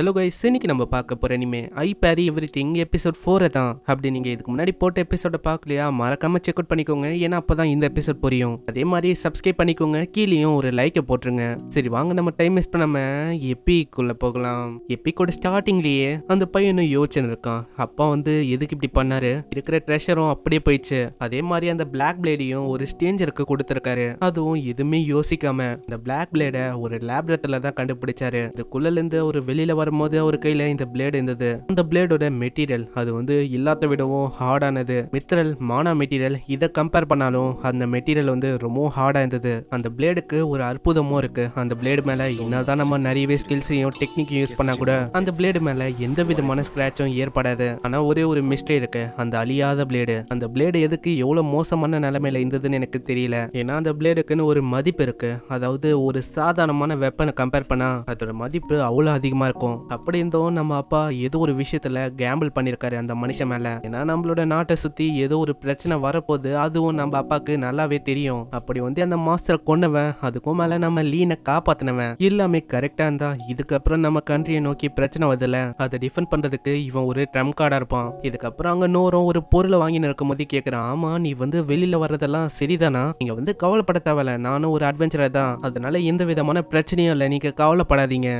hello guys இன்னைக்கு நம்ம பார்க்க போகிற இனிமே ஐ பேரி எவ்ரி திங் எபிசோட் ஃபோரை தான் அப்படி நீங்கள் இதுக்கு முன்னாடி போட்ட எபிசோடை பார்க்கலையா மறக்காம செக் அவுட் பண்ணிக்கோங்க ஏன்னா அப்போ தான் இந்த எபிசோட் புரியும் அதே மாதிரி சப்ஸ்கிரைப் பண்ணிக்கோங்க கீழேயும் ஒரு லைக்கை போட்டுருங்க சரி வாங்க நம்ம டைம் வேஸ்ட் பண்ணாமல் எப்பிக்குள்ள போகலாம் எப்பிக்கோட ஸ்டார்டிங்லேயே அந்த பையனும் யோசனை இருக்கான் அப்பா வந்து எதுக்கு இப்படி பண்ணாரு இருக்கிற ட்ரெஷரும் அப்படியே போயிடுச்சு அதே மாதிரி அந்த பிளாக் பிளேடையும் ஒரு ஸ்டேஞ்சருக்கு கொடுத்துருக்காரு அதுவும் எதுவுமே யோசிக்காம இந்த பிளாக் பிளேட ஒரு லேப்ரத்தில் தான் கண்டுபிடிச்சாரு இந்த குள்ளலேருந்து ஒரு வெளியில் வர வரும்போது அவர் கையில் இந்த பிளேடு இருந்தது அந்த பிளேடோட மெட்டீரியல் அது வந்து இல்லாத விடவும் ஹார்டானது மித்திரல் மானா மெட்டீரியல் இதை கம்பேர் பண்ணாலும் அந்த மெட்டீரியல் வந்து ரொம்ப ஹார்டாக இருந்தது அந்த பிளேடுக்கு ஒரு அற்புதமும் இருக்கு அந்த பிளேடு மேலே என்னதான் நம்ம நிறையவே ஸ்கில்ஸையும் டெக்னிக்கையும் யூஸ் பண்ணால் கூட அந்த பிளேடு மேலே எந்த விதமான ஸ்க்ராட்சும் ஏற்படாது ஆனால் ஒரே ஒரு மிஸ்டே இருக்கு அந்த அழியாத பிளேடு அந்த பிளேடு எதுக்கு எவ்வளோ மோசமான நிலைமையில இருந்ததுன்னு எனக்கு தெரியல ஏன்னா அந்த பிளேடுக்குன்னு ஒரு மதிப்பு இருக்கு அதாவது ஒரு சாதாரணமான வெப்பனை கம்பேர் பண்ணால் அதோட மதிப்பு அவ்வளோ அதிகமாக இருக்கும் இருக்கும் அப்படி இருந்தும் நம்ம அப்பா ஏதோ ஒரு விஷயத்துல கேம்பிள் பண்ணிருக்காரு அந்த மனுஷன் மேல ஏன்னா நம்மளோட நாட்டை சுத்தி ஏதோ ஒரு பிரச்சனை வரப்போது அதுவும் நம்ம அப்பாவுக்கு நல்லாவே தெரியும் அப்படி வந்து அந்த மாஸ்டர் கொண்டவன் அதுக்கும் மேல நம்ம லீனை காப்பாத்தினவன் எல்லாமே கரெக்டா இருந்தா இதுக்கப்புறம் நம்ம கண்ட்ரியை நோக்கி பிரச்சனை வருதுல அதை டிஃபெண்ட் பண்றதுக்கு இவன் ஒரு ட்ரம் கார்டா இருப்பான் இதுக்கப்புறம் அங்க நோரும் ஒரு பொருளை வாங்கி நிற்கும் போது கேட்கிறான் ஆமா நீ வந்து வெளியில வர்றதெல்லாம் சரிதானா நீங்க வந்து கவலைப்பட தேவையில்ல நானும் ஒரு அட்வென்ச்சரா தான் அதனால எந்த விதமான பிரச்சனையும் இல்லை நீங்க கவலைப்படாதீங்க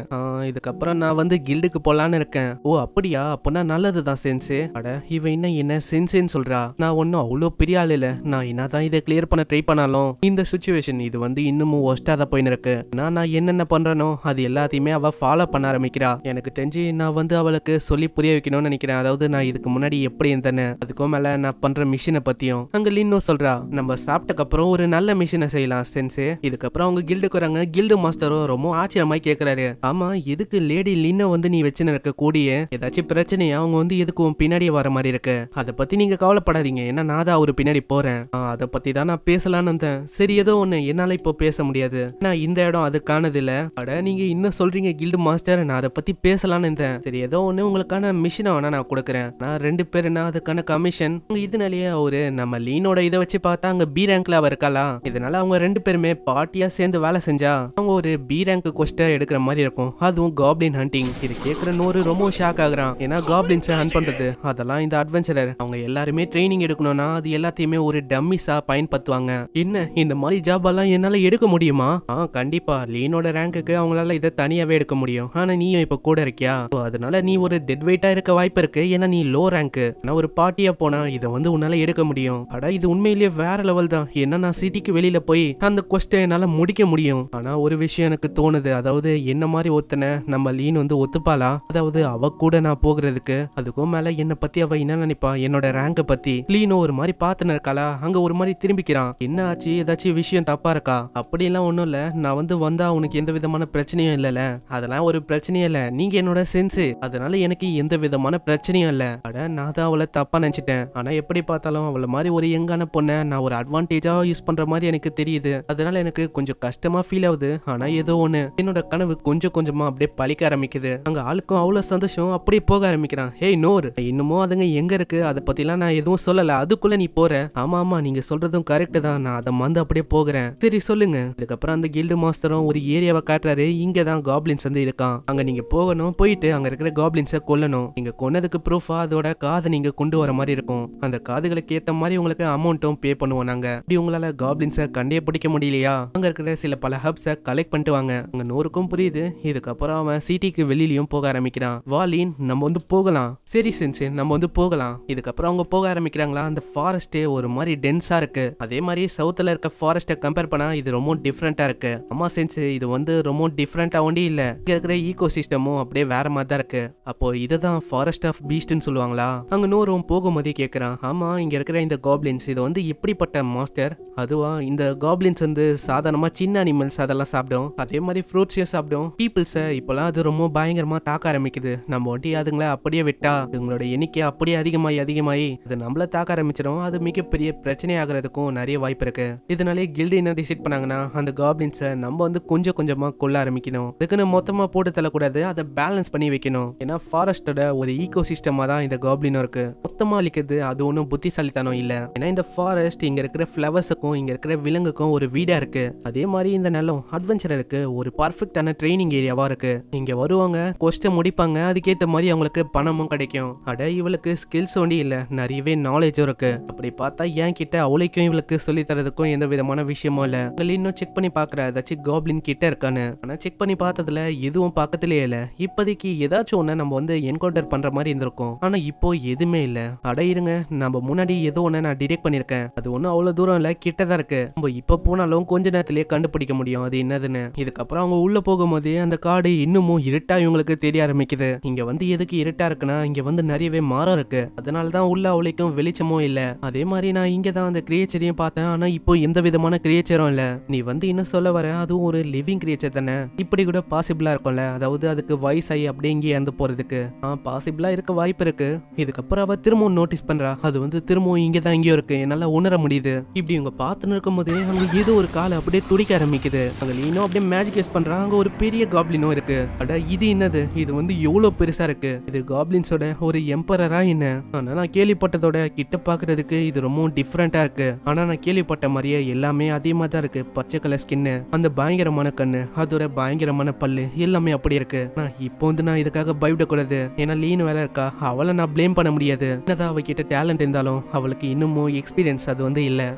இதுக்கப்புறம் நான் வந்து கில்டுக்கு போலான்னு இருக்கேன் ஓ அப்படியா அப்போனா நல்லது தான் சென்சு அட இவ என்ன என்ன சென்சேன்னு சொல்றா நான் ஒன்றும் அவ்வளோ பெரிய ஆள் இல்லை நான் என்னதான் இதை கிளியர் பண்ண ட்ரை பண்ணாலும் இந்த சுச்சுவேஷன் இது வந்து இன்னமும் ஒஸ்ட்டாக தான் போயின்னு இருக்கு நான் நான் என்னென்ன பண்ணுறனோ அது எல்லாத்தையுமே அவள் ஃபாலோ பண்ண ஆரம்பிக்கிறா எனக்கு தெரிஞ்சு நான் வந்து அவளுக்கு சொல்லி புரிய வைக்கணும்னு நினைக்கிறேன் அதாவது நான் இதுக்கு முன்னாடி எப்படி இருந்தேன்னு அதுக்கும் மேலே நான் பண்ணுற மிஷினை பற்றியும் அங்கே லின்னும் சொல்கிறா நம்ம சாப்பிட்டக்கப்புறம் ஒரு நல்ல மிஷினை செய்யலாம் சென்ஸு இதுக்கப்புறம் அவங்க கில்டுக்கு வராங்க கில்டு மாஸ்டரும் ரொம்ப ஆச்சரியமாக கேட்குறாரு ஆமாம் எதுக்கு லேடி லீ இன்னும் வந்து நீ வச்சு நடக்கக்கூடிய ஏதாச்சும் பிரச்சனையை அவங்க வந்து எதுக்கும் பின்னாடியே வர மாதிரி இருக்கு அதை பத்தி நீங்க கவலைப்படாதீங்க ஏன்னா நான் தான் அவரு பின்னாடி போறேன் அதை பத்தி தான் நான் பேசலான்னு இருந்தேன் சரி ஏதோ ஒண்ணு என்னால இப்போ பேச முடியாது நான் இந்த இடம் அதுக்கானது இல்ல அட நீங்க இன்னும் சொல்றீங்க கில்டு மாஸ்டர் நான் அதை பத்தி பேசலான்னு இருந்தேன் சரி ஏதோ ஒண்ணு உங்களுக்கான மிஷினை வேணா நான் கொடுக்குறேன் நான் ரெண்டு பேர் நான் அதுக்கான கமிஷன் இதனாலேயே அவரு நம்ம லீனோட இதை வச்சு பார்த்தா அங்க பி ரேங்க்ல அவர் இருக்காளா இதனால அவங்க ரெண்டு பேருமே பார்ட்டியா சேர்ந்து வேலை செஞ்சா அவங்க ஒரு பி ரேங்க் கொஸ்டா எடுக்கிற மாதிரி இருக்கும் அதுவும் காப்ளின் ஹண்டி கிங் இது கேட்குற நூறு ரொம்ப ஷாக் ஆகுறான் ஏன்னா காப்ளின்ஸை ஹன் பண்றது அதெல்லாம் இந்த அட்வென்ச்சரர் அவங்க எல்லாருமே ட்ரைனிங் எடுக்கணும்னா அது எல்லாத்தையுமே ஒரு டம்மிஸா பயன்படுத்துவாங்க என்ன இந்த மாதிரி ஜாப் எல்லாம் என்னால எடுக்க முடியுமா ஆ கண்டிப்பா லீனோட ரேங்க்குக்கு அவங்களால இதை தனியாகவே எடுக்க முடியும் ஆனால் நீயும் இப்போ கூட இருக்கியா ஸோ அதனால நீ ஒரு டெட் வெயிட்டா இருக்க வாய்ப்பு இருக்கு ஏன்னா நீ லோ ரேங்க் ஆனால் ஒரு பார்ட்டியா போனால் இதை வந்து உன்னால எடுக்க முடியும் அடா இது உண்மையிலேயே வேற லெவல் தான் ஏன்னா நான் சிட்டிக்கு வெளியில் போய் அந்த கொஸ்டை என்னால் முடிக்க முடியும் ஆனால் ஒரு விஷயம் எனக்கு தோணுது அதாவது என்ன மாதிரி ஒருத்தனை நம்ம லீன் வந்து வந்து ஒத்துப்பாளா அதாவது அவ கூட நான் போகிறதுக்கு அதுக்கும் மேல என்னை பத்தி அவ என்ன நினைப்பா என்னோட ரேங்கை பத்தி லீனோ ஒரு மாதிரி பாத்துன்னு இருக்காளா அங்க ஒரு மாதிரி திரும்பிக்கிறான் என்ன ஆச்சு ஏதாச்சும் விஷயம் தப்பா இருக்கா அப்படிலாம் ஒன்றும் இல்லை நான் வந்து வந்தா உனக்கு எந்த விதமான பிரச்சனையும் இல்லைல்ல அதெல்லாம் ஒரு பிரச்சனையும் இல்லை நீங்க என்னோட சென்ஸு அதனால எனக்கு எந்த விதமான பிரச்சனையும் இல்லை அட நான் தான் அவளை தப்பா நினைச்சிட்டேன் ஆனா எப்படி பார்த்தாலும் அவளை மாதிரி ஒரு எங்கான பொண்ணை நான் ஒரு அட்வான்டேஜா யூஸ் பண்ற மாதிரி எனக்கு தெரியுது அதனால எனக்கு கொஞ்சம் கஷ்டமா ஃபீல் ஆகுது ஆனா ஏதோ ஒன்று என்னோட கனவு கொஞ்சம் கொஞ்சமா அப்படியே பழிக்க ஆரம்பிக்குது கிடைக்குது அங்க ஆளுக்கும் அவ்வளவு சந்தோஷம் அப்படியே போக ஆரம்பிக்கிறான் ஹே நோர் இன்னமும் அதுங்க எங்க இருக்கு அதை எல்லாம் நான் எதுவும் சொல்லல அதுக்குள்ள நீ போற ஆமா ஆமா நீங்க சொல்றதும் கரெக்ட் தான் நான் அதை மந்து அப்படியே போகிறேன் சரி சொல்லுங்க இதுக்கப்புறம் அந்த கில்டு மாஸ்டரும் ஒரு ஏரியாவை காட்டுறாரு இங்கதான் காப்ளின்ஸ் வந்து இருக்கான் அங்க நீங்க போகணும் போயிட்டு அங்க இருக்கிற காப்ளின்ஸ கொல்லணும் நீங்க கொன்னதுக்கு ப்ரூஃபா அதோட காதை நீங்க கொண்டு வர மாதிரி இருக்கும் அந்த காதுகளுக்கு ஏத்த மாதிரி உங்களுக்கு அமௌண்ட்டும் பே பண்ணுவோம் நாங்க இப்படி உங்களால காப்ளின்ஸ கண்டே பிடிக்க முடியலையா அங்க இருக்கிற சில பல ஹப்ஸை கலெக்ட் பண்ணிட்டு வாங்க அங்க நூறுக்கும் புரியுது இதுக்கப்புறம் அவன் சிட்டிக்கு வெளியிலயும் போக ஆரம்பிக்கிறான் வாலின் நம்ம வந்து போகலாம் சரி சென்சே நம்ம வந்து போகலாம் இதுக்கப்புறம் அவங்க போக ஆரம்பிக்கிறாங்களா அந்த ஃபாரஸ்ட்டே ஒரு மாதிரி டென்ஸா இருக்கு அதே மாதிரி சவுத்தில் இருக்க ஃபாரஸ்ட்டை கம்பேர் பண்ணா இது ரொம்ப டிஃப்ரெண்டா இருக்கு அம்மா சென்சே இது வந்து ரொம்ப டிஃப்ரெண்டா ஒண்டி இல்ல இங்க இருக்கிற ஈகோ சிஸ்டமும் அப்படியே வேற மாதிரி தான் இருக்கு அப்போ இதை தான் ஃபாரஸ்ட் ஆஃப் பீஸ்ட்னு சொல்லுவாங்களா அங்க நூறும் போகும்போதே கேட்கறான் ஆமா இங்க இருக்கிற இந்த காப்ளின்ஸ் இது வந்து இப்படிப்பட்ட மாஸ்டர் அதுவா இந்த காப்ளின்ஸ் வந்து சாதாரணமா சின்ன அனிமல்ஸ் அதெல்லாம் சாப்பிடும் அதே மாதிரி ஃப்ரூட்ஸையும் சாப்பிடும் பீப்புள்ஸை இப்போலாம் அது ரொம்ப பயங்கரமா தாக்க ஆரம்பிக்குது நம்ம ஒட்டி அதுங்களை அப்படியே விட்டா இவங்களோட எண்ணிக்கை அப்படியே அதிகமாகி அதிகமாகி அது நம்மள தாக்க ஆரம்பிச்சிடும் அது மிகப்பெரிய பிரச்சனையாகிறதுக்கும் நிறைய வாய்ப்பு இருக்கு இதனாலே கில்டு என்ன டிசைட் பண்ணாங்கன்னா அந்த காப்ளின்ஸை நம்ம வந்து கொஞ்சம் கொஞ்சமாக கொள்ள ஆரம்பிக்கணும் இதுக்குன்னு மொத்தமாக போட்டு தள்ளக்கூடாது அதை பேலன்ஸ் பண்ணி வைக்கணும் ஏன்னா ஃபாரஸ்ட்டோட ஒரு ஈகோ சிஸ்டமாக தான் இந்த காப்ளினும் இருக்கு மொத்தமாக அழிக்கிறது அது ஒன்றும் புத்திசாலித்தனம் இல்லை ஏன்னா இந்த ஃபாரஸ்ட் இங்கே இருக்கிற ஃப்ளவர்ஸுக்கும் இங்கே இருக்கிற விலங்குக்கும் ஒரு வீடாக இருக்குது அதே மாதிரி இந்த நிலம் அட்வென்ச்சராக இருக்குது ஒரு பர்ஃபெக்டான ட்ரைனிங் ஏரியாவாக இருக்குது இங்கே வரும் வருவாங்க கொஸ்டை முடிப்பாங்க அதுக்கேற்ற மாதிரி அவங்களுக்கு பணமும் கிடைக்கும் அட இவளுக்கு ஸ்கில்ஸ் ஒண்டி இல்லை நிறையவே நாலேஜும் இருக்கு அப்படி பார்த்தா என் கிட்ட அவளைக்கும் இவளுக்கு சொல்லி தரதுக்கும் எந்த விதமான விஷயமும் இல்லை இன்னும் செக் பண்ணி பாக்குற ஏதாச்சும் கோப்ளின் கிட்ட இருக்கான்னு ஆனா செக் பண்ணி பார்த்ததுல எதுவும் பக்கத்துலேயே இல்ல இப்போதைக்கு ஏதாச்சும் ஒண்ணு நம்ம வந்து என்கவுண்டர் பண்ற மாதிரி இருந்திருக்கும் ஆனா இப்போ எதுவுமே இல்ல அட இருங்க நம்ம முன்னாடி ஏதோ ஒண்ணு நான் டிடெக்ட் பண்ணியிருக்கேன் அது ஒன்னும் அவ்வளவு தூரம் இல்ல கிட்ட தான் இருக்கு நம்ம இப்போ போனாலும் கொஞ்ச நேரத்திலேயே கண்டுபிடிக்க முடியும் அது என்னதுன்னு இதுக்கப்புறம் அவங்க உள்ள போகும்போது அந்த காடு இன்னமும் இருட்டு இருட்டா இவங்களுக்கு தெரிய ஆரம்பிக்குது இங்க வந்து எதுக்கு இருட்டா இருக்குன்னா இங்க வந்து நிறையவே மாறம் இருக்கு அதனால தான் உள்ள அவளைக்கும் வெளிச்சமும் இல்ல அதே மாதிரி நான் இங்க தான் அந்த கிரியேச்சரையும் பார்த்தேன் ஆனா இப்போ எந்த விதமான கிரியேச்சரும் இல்ல நீ வந்து என்ன சொல்ல வர அதுவும் ஒரு லிவிங் கிரியேச்சர் தானே இப்படி கூட பாசிபிளா இருக்கும்ல அதாவது அதுக்கு வாய்ஸ் ஆகி அப்படியே இங்கே இறந்து போறதுக்கு ஆஹ் பாசிபிளா இருக்க வாய்ப்பு இருக்கு இதுக்கப்புறம் அவ திரும்பவும் நோட்டீஸ் பண்றா அது வந்து திரும்பவும் இங்கே தான் இங்கேயும் இருக்கு என்னால உணர முடியுது இப்படி இவங்க பார்த்துன்னு இருக்கும்போது அங்க ஏதோ ஒரு காலை அப்படியே துடிக்க ஆரம்பிக்குது அங்க லீனோ அப்படியே மேஜிக் யூஸ் பண்றா அங்க ஒரு பெரிய காப்ளினோ இருக்கு அட இது என்னது இது வந்து எவ்வளோ பெருசா இருக்கு இது காப்ளின்ஸோட ஒரு எம்பரரா என்ன ஆனா நான் கேள்விப்பட்டதோட கிட்ட பாக்குறதுக்கு இது ரொம்பவும் டிஃப்ரெண்டா இருக்கு ஆனா நான் கேள்விப்பட்ட மாதிரியே எல்லாமே அதிகமா தான் இருக்கு பச்சை கலர் ஸ்கின்னு அந்த பயங்கரமான கண்ணு அதோட பயங்கரமான பல்லு எல்லாமே அப்படி இருக்கு நான் இப்போ வந்து நான் இதுக்காக பயப்படக்கூடாது ஏன்னா லீன் வேலை இருக்கா அவளை நான் பிளேம் பண்ண முடியாது என்னதான் அவகிட்ட டேலண்ட் இருந்தாலும் அவளுக்கு இன்னமும் எக்ஸ்பீரியன்ஸ் அது வந்து இல்லை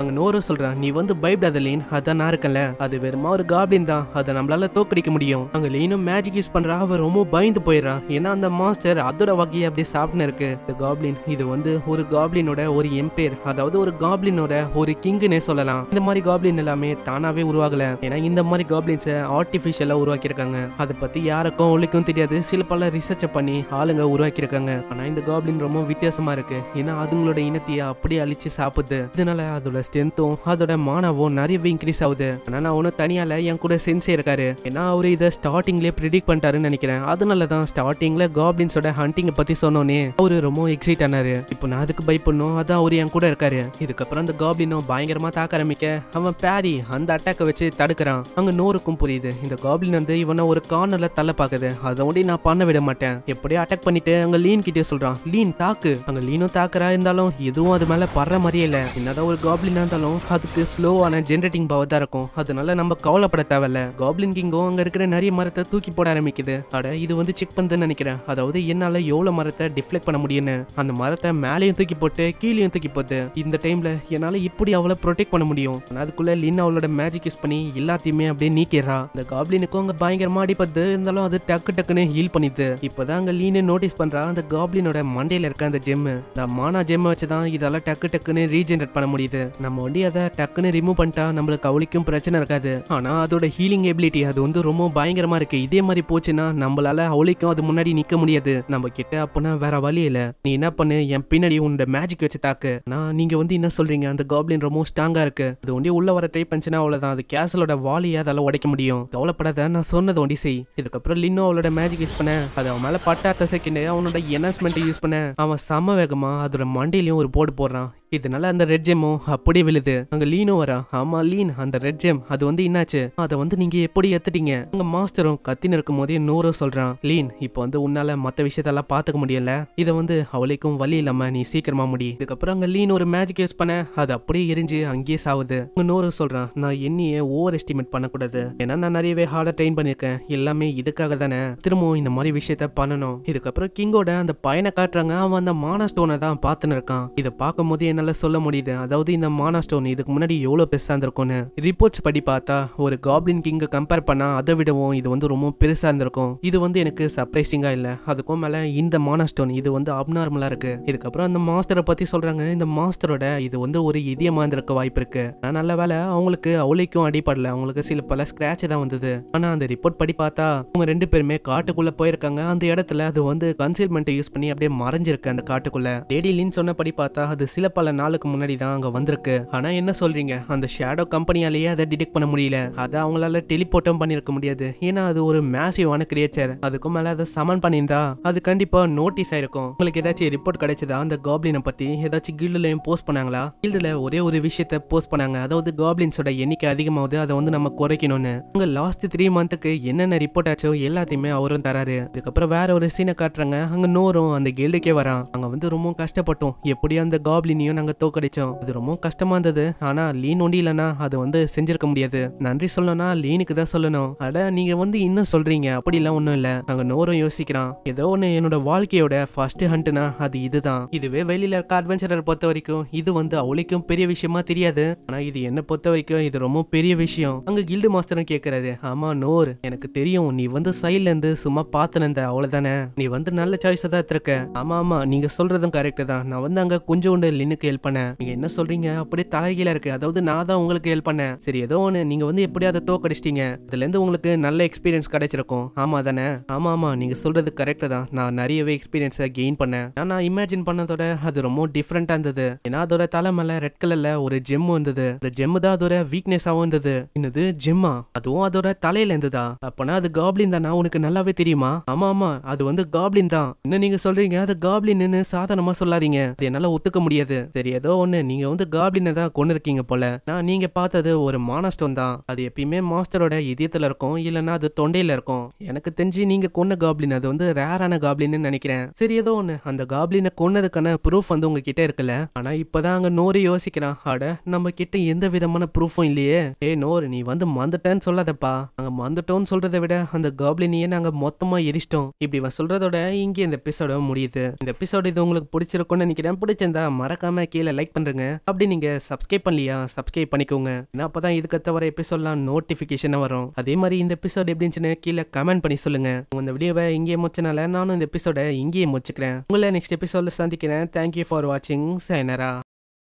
அங்க நோரோ சொல்றான் நீ வந்து பயப்படாத லீன் அதான் நான் இருக்கல அது வெறுமா ஒரு காப்ளின் தான் அதை நம்மளால தோக்கடிக்க முடியும் அங்க லீனும் மேஜிக் யூஸ் பண்றா அவர் ரொம்ப பயந்து போயிடறான் ஏன்னா அந்த மாஸ்டர் அதோட வகையை அப்படியே சாப்பிட்டு இருக்கு இந்த காப்ளின் இது வந்து ஒரு காப்ளினோட ஒரு எம்பேர் அதாவது ஒரு காப்ளினோட ஒரு கிங்குன்னே சொல்லலாம் இந்த மாதிரி காப்ளின் எல்லாமே தானாவே உருவாகல ஏன்னா இந்த மாதிரி காப்ளின்ஸை ஆர்டிஃபிஷியலா உருவாக்கியிருக்காங்க அதை பத்தி யாருக்கும் ஒழுக்கும் தெரியாது சில பல ரிசர்ச் பண்ணி ஆளுங்க உருவாக்கியிருக்காங்க ஆனா இந்த காப்ளின் ரொம்ப வித்தியாசமா இருக்கு ஏன்னா அதுங்களோட இனத்தையே அப்படியே அழிச்சு சாப்பிடுது இதனால அதோட ஸ்ட்ரென்த்தும் அதோட மானாவும் நிறையவே இன்க்ரீஸ் ஆகுது ஆனால் நான் ஒன்றும் தனியால் என் கூட சென்ஸே இருக்காரு ஏன்னா அவர் இதை ஸ்டார்டிங்லேயே ப்ரிடிக் பண்ணிட்டாருன்னு நினைக்கிறேன் அதனால தான் ஸ்டார்டிங்கில் காப்ளின்ஸோட ஹண்டிங்கை பற்றி சொன்னோன்னே அவர் ரொம்ப எக்ஸைட் ஆனாரு இப்போ நான் அதுக்கு பயப்படணும் அதான் அவர் என் கூட இருக்காரு இதுக்கப்புறம் அந்த காப்ளினும் பயங்கரமா தாக்க ஆரம்பிக்க அவன் பேரி அந்த அட்டாக்கை வச்சு தடுக்கிறான் அங்க நோருக்கும் புரியுது இந்த காப்ளின் வந்து இவனை ஒரு கார்னர்ல தள்ள பாக்குது அதோடி நான் பண்ண விட மாட்டேன் எப்படியோ அட்டாக் பண்ணிட்டு அங்க லீன் கிட்டே சொல்றான் லீன் தாக்கு அங்க லீனும் தாக்குறா இருந்தாலும் எதுவும் அது மேல படுற மாதிரியே இல்ல என்னதான் ஒரு காப்ளின் என்ன இருந்தாலும் அதுக்கு ஸ்லோவான ஜென்ரேட்டிங் பவர் தான் இருக்கும் அதனால நம்ம கவலைப்பட தேவையில்ல காப்ளின் கிங்கும் அங்கே இருக்கிற நிறைய மரத்தை தூக்கி போட ஆரம்பிக்குது அட இது வந்து செக் பண்ணுதுன்னு நினைக்கிறேன் அதாவது என்னால் எவ்வளோ மரத்தை டிஃப்ளெக்ட் பண்ண முடியும்னு அந்த மரத்தை மேலேயும் தூக்கி போட்டு கீழேயும் தூக்கி போட்டு இந்த டைமில் என்னால் இப்படி அவளை ப்ரொடெக்ட் பண்ண முடியும் அதுக்குள்ளே லின் அவளோட மேஜிக் யூஸ் பண்ணி எல்லாத்தையுமே அப்படியே நீக்கிறா இந்த காப்ளினுக்கும் அங்கே பயங்கரமா அடிப்பது இருந்தாலும் அது டக்கு டக்குன்னு ஹீல் பண்ணிது இப்போதான் அங்கே லீனு நோட்டீஸ் பண்ணுறா அந்த காப்ளினோட மண்டையில் இருக்க அந்த ஜெம்மு இந்த மானா ஜெம்மை வச்சு தான் இதால் டக்கு டக்குன்னு ரீஜென்ரேட் பண்ண முடியுது நம்ம வண்டி அதை டக்குன்னு ரிமூவ் பண்ணிட்டா நம்மளுக்கு அவளுக்கும் பிரச்சனை இருக்காது ஆனால் அதோட ஹீலிங் எபிலிட்டி அது வந்து ரொம்ப பயங்கரமாக இருக்குது இதே மாதிரி போச்சுன்னா நம்மளால அவளுக்கும் அது முன்னாடி நிற்க முடியாது நம்ம கிட்ட அப்போனா வேற வழி இல்லை நீ என்ன பண்ணு என் பின்னாடி உன்னோட மேஜிக் வச்சு தாக்கு நான் நீங்கள் வந்து என்ன சொல்கிறீங்க அந்த காப்ளின் ரொம்ப ஸ்ட்ராங்காக இருக்குது அது வண்டி உள்ளே வர ட்ரை பண்ணிச்சுன்னா அவ்வளோதான் அது கேசலோட வாலியை அதால் உடைக்க முடியும் கவலைப்படாத நான் சொன்னது வண்டி செய் இதுக்கப்புறம் லின்னோ அவளோட மேஜிக் யூஸ் பண்ணேன் அது அவன் மேலே பட்டாத்த செகண்டே அவனோட என்ஹான்ஸ்மெண்ட் யூஸ் பண்ணேன் அவன் சம வேகமாக அதோட மண்டையிலையும் ஒரு போர்டு போடுறான் இதனால அந்த ரெட் ஜெம்மும் அப்படியே விழுது அங்க லீனும் வரா ஆமா லீன் அந்த ரெட் ஜெம் அது வந்து என்னாச்சு அதை வந்து நீங்க எப்படி எத்துட்டீங்க உங்க மாஸ்டரும் கத்தின் இருக்கும் போதே நூறு சொல்றான் லீன் இப்போ வந்து உன்னால மத்த விஷயத்தெல்லாம் பாத்துக்க முடியல இதை வந்து அவளுக்கும் வழி இல்லாம நீ சீக்கிரமா முடி இதுக்கப்புறம் அங்க லீன் ஒரு மேஜிக் யூஸ் பண்ண அது அப்படியே எரிஞ்சு அங்கேயே சாவுது உங்க நூறு சொல்றான் நான் என்னையே ஓவர் எஸ்டிமேட் பண்ணக்கூடாது ஏன்னா நான் நிறையவே ஹார்டா ட்ரெயின் பண்ணிருக்கேன் எல்லாமே இதுக்காக தானே திரும்பவும் இந்த மாதிரி விஷயத்த பண்ணணும் இதுக்கப்புறம் கிங்கோட அந்த பயனை காட்டுறாங்க அவன் அந்த மானஸ்டோனை தான் பார்த்துன்னு இருக்கான் இதை பார்க்கும் போது விஷயங்களை சொல்ல முடியுது அதாவது இந்த மானாஸ்டோன் இதுக்கு முன்னாடி எவ்வளோ பெருசாக இருந்திருக்கும்னு ரிப்போர்ட்ஸ் படி பார்த்தா ஒரு காப்ளின் கிங்கை கம்பேர் பண்ணால் அதை விடவும் இது வந்து ரொம்ப பெருசாக இருந்திருக்கும் இது வந்து எனக்கு சர்ப்ரைசிங்காக இல்லை அதுக்கும் மேலே இந்த மானாஸ்டோன் இது வந்து அப்நார்மலாக இருக்குது இதுக்கப்புறம் அந்த மாஸ்டரை பற்றி சொல்கிறாங்க இந்த மாஸ்டரோட இது வந்து ஒரு இதயமாக இருந்திருக்க வாய்ப்பு இருக்குது நல்ல வேலை அவங்களுக்கு அவளைக்கும் அடிப்படல அவங்களுக்கு சில பல ஸ்க்ராட்ச் தான் வந்தது ஆனால் அந்த ரிப்போர்ட் படி பார்த்தா அவங்க ரெண்டு பேருமே காட்டுக்குள்ளே போயிருக்காங்க அந்த இடத்துல அது வந்து கன்சீல்மெண்ட்டை யூஸ் பண்ணி அப்படியே மறைஞ்சிருக்கு அந்த காட்டுக்குள்ளே சொன்ன படி பார்த்தா அது சில பல பல நாளுக்கு முன்னாடி தான் அங்கே வந்திருக்கு ஆனா என்ன சொல்றீங்க அந்த ஷேடோ கம்பெனியாலேயே அதை டிடெக்ட் பண்ண முடியல அதை அவங்களால டெலிபோட்டம் பண்ணிருக்க முடியாது ஏன்னா அது ஒரு மேசிவான கிரியேச்சர் அதுக்கு மேல அதை சமன் பண்ணியிருந்தா அது கண்டிப்பா நோட்டீஸ் ஆயிருக்கும் உங்களுக்கு ஏதாச்சும் ரிப்போர்ட் கிடைச்சதா அந்த காப்ளினை பத்தி ஏதாச்சும் கில்டுலையும் போஸ்ட் பண்ணாங்களா கில்டுல ஒரே ஒரு விஷயத்த போஸ்ட் பண்ணாங்க அதாவது காப்ளின்ஸோட எண்ணிக்கை அதிகமாகுது அதை வந்து நம்ம குறைக்கணும்னு உங்கள் லாஸ்ட் த்ரீ மந்த்துக்கு என்னென்ன ரிப்போர்ட் ஆச்சோ எல்லாத்தையுமே அவரும் தராரு அதுக்கப்புறம் வேற ஒரு சீனை காட்டுறாங்க அங்க நோரும் அந்த கில்டுக்கே வரான் அங்கே வந்து ரொம்ப கஷ்டப்பட்டோம் எப்படியும் அந்த காப்ளினையும் போட்டியும் நாங்கள் தோக்கடிச்சோம் அது ரொம்ப கஷ்டமா இருந்தது ஆனா லீன் ஒண்டி இல்லைன்னா அது வந்து செஞ்சிருக்க முடியாது நன்றி சொல்லணும்னா லீனுக்கு தான் சொல்லணும் அட நீங்க வந்து இன்னும் சொல்றீங்க அப்படிலாம் ஒன்றும் இல்லை நாங்கள் நோரும் யோசிக்கிறான் ஏதோ ஒன்று என்னோட வாழ்க்கையோட ஃபர்ஸ்ட் ஹண்ட்னா அது இதுதான் இதுவே வெளியில இருக்க அட்வென்ச்சரர் பொறுத்த வரைக்கும் இது வந்து அவளுக்கும் பெரிய விஷயமா தெரியாது ஆனா இது என்ன பொறுத்த வரைக்கும் இது ரொம்ப பெரிய விஷயம் அங்க கில்டு மாஸ்டரும் கேட்கறாரு ஆமா நோர் எனக்கு தெரியும் நீ வந்து சைட்ல இருந்து சும்மா பாத்துனந்த அவ்வளவுதானே நீ வந்து நல்ல சாய்ஸ் தான் எடுத்திருக்க ஆமா ஆமா நீங்க சொல்றதும் கரெக்ட் தான் நான் வந்து அங்க கொஞ்சம் உண்டு லினுக்கு உங்களுக்கு ஹெல்ப் பண்ண நீங்க என்ன சொல்றீங்க அப்படியே தலைகீழ இருக்கு அதாவது நான் தான் உங்களுக்கு ஹெல்ப் பண்ண சரி ஏதோ ஒண்ணு நீங்க வந்து எப்படி அதை தோக்கடிச்சிட்டீங்க அதுல இருந்து உங்களுக்கு நல்ல எக்ஸ்பீரியன்ஸ் கிடைச்சிருக்கும் ஆமா தானே ஆமா ஆமா நீங்க சொல்றது கரெக்ட் தான் நான் நிறையவே எக்ஸ்பீரியன்ஸை கெயின் பண்ணேன் நான் இமேஜின் பண்ணதோட அது ரொம்ப டிஃப்ரெண்டா இருந்தது ஏன்னா அதோட தலைமையில ரெட் கலர்ல ஒரு ஜெம் வந்தது அந்த ஜெம் தான் அதோட வீக்னஸாகவும் இருந்தது என்னது ஜெம்மா அதுவும் அதோட தலையில இருந்ததா அப்பனா அது காப்ளின் தானா உனக்கு நல்லாவே தெரியுமா ஆமா ஆமா அது வந்து காப்ளின் தான் என்ன நீங்க சொல்றீங்க அது காப்ளின்னு சாதாரணமா சொல்லாதீங்க அது என்னால ஒத்துக்க முடியாது சரி ஏதோ ஒன்று நீங்கள் வந்து காப்ளினை தான் கொண்டு இருக்கீங்க போல நான் நீங்கள் பார்த்தது ஒரு மானஸ்டோன் தான் அது எப்பயுமே மாஸ்டரோட இதயத்தில் இருக்கும் இல்லைன்னா அது தொண்டையில் இருக்கும் எனக்கு தெரிஞ்சு நீங்கள் கொன்ன காப்ளின் அது வந்து ரேரான காப்ளின்னு நினைக்கிறேன் சரி ஏதோ ஒன்று அந்த காப்ளினை கொன்னதுக்கான ப்ரூஃப் வந்து உங்ககிட்ட இருக்குல்ல ஆனால் இப்போதான் அங்கே நோரு யோசிக்கிறான் அட நம்ம கிட்ட எந்த விதமான ப்ரூஃபும் இல்லையே ஏ நோர் நீ வந்து மந்துட்டேன்னு சொல்லாதப்பா அங்கே மந்துட்டோம்னு சொல்கிறத விட அந்த காப்ளினியே நாங்கள் மொத்தமாக எரிச்சிட்டோம் இப்படி சொல்கிறதோட இங்கே இந்த எபிசோட முடியுது இந்த எபிசோடு இது உங்களுக்கு பிடிச்சிருக்கும்னு நினைக்கிறேன் பிடிச்சிருந்தா மறக்காம மறக்காம கீழே லைக் பண்ணுறங்க அப்படி நீங்கள் சப்ஸ்கிரைப் பண்ணலையா சப்ஸ்கிரைப் பண்ணிக்கோங்க ஏன்னா அப்போ தான் இதுக்கத்த வர எபிசோட்லாம் நோட்டிஃபிகேஷனாக வரும் அதே மாதிரி இந்த எபிசோட் எப்படி இருந்துச்சுன்னு கீழே கமெண்ட் பண்ணி சொல்லுங்கள் இந்த வீடியோவை இங்கேயே முடிச்சனால நானும் இந்த எபிசோட இங்கேயே முடிச்சுக்கிறேன் உங்களை நெக்ஸ்ட் எபிசோடில் சந்திக்கிறேன் தேங்க்யூ ஃபார் வாட்சிங் சைனரா